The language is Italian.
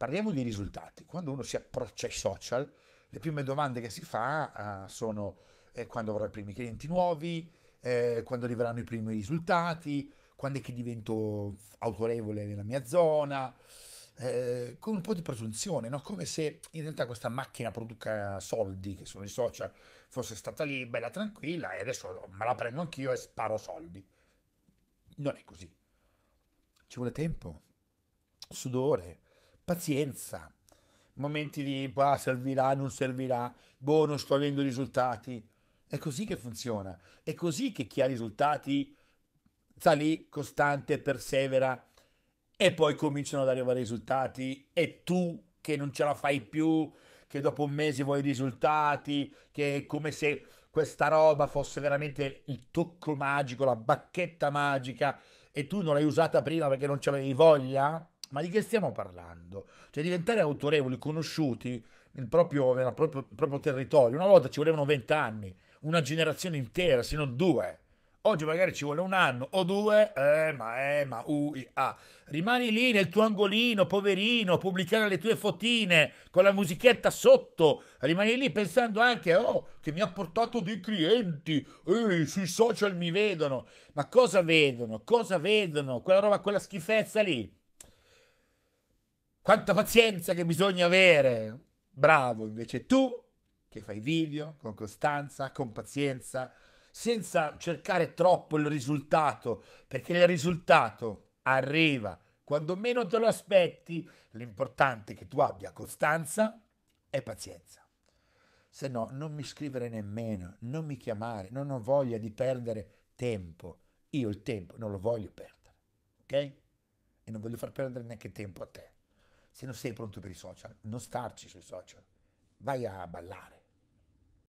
Parliamo di risultati. Quando uno si approccia ai social, le prime domande che si fa uh, sono eh, quando avrò i primi clienti nuovi, eh, quando arriveranno i primi risultati, quando è che divento autorevole nella mia zona, eh, con un po' di presunzione, no? come se in realtà questa macchina produca soldi, che sono i social, fosse stata lì, bella tranquilla, e adesso me la prendo anch'io e sparo soldi. Non è così. Ci vuole tempo, sudore, pazienza, momenti di ah, servirà, non servirà, boh, non sto avendo risultati. È così che funziona, è così che chi ha risultati sta lì, costante, persevera e poi cominciano ad arrivare i risultati e tu che non ce la fai più, che dopo un mese vuoi risultati, che è come se questa roba fosse veramente il tocco magico, la bacchetta magica e tu non l'hai usata prima perché non ce l'avevi voglia, ma di che stiamo parlando? Cioè diventare autorevoli, conosciuti nel proprio, nel proprio, proprio territorio. Una volta ci volevano vent'anni, una generazione intera, se non due. Oggi magari ci vuole un anno o due, eh, ma eh, ma ui, i, ah. Rimani lì nel tuo angolino, poverino, pubblicare le tue fotine con la musichetta sotto. Rimani lì pensando anche, oh, che mi ha portato dei clienti, Ehi, sui social mi vedono. Ma cosa vedono? Cosa vedono? Quella roba, quella schifezza lì. Quanta pazienza che bisogna avere. Bravo, invece tu che fai video con costanza, con pazienza, senza cercare troppo il risultato, perché il risultato arriva quando meno te lo aspetti. L'importante è che tu abbia costanza e pazienza. Se no, non mi scrivere nemmeno, non mi chiamare, non ho voglia di perdere tempo. Io il tempo non lo voglio perdere, ok? E non voglio far perdere neanche tempo a te se non sei pronto per i social, non starci sui social, vai a ballare.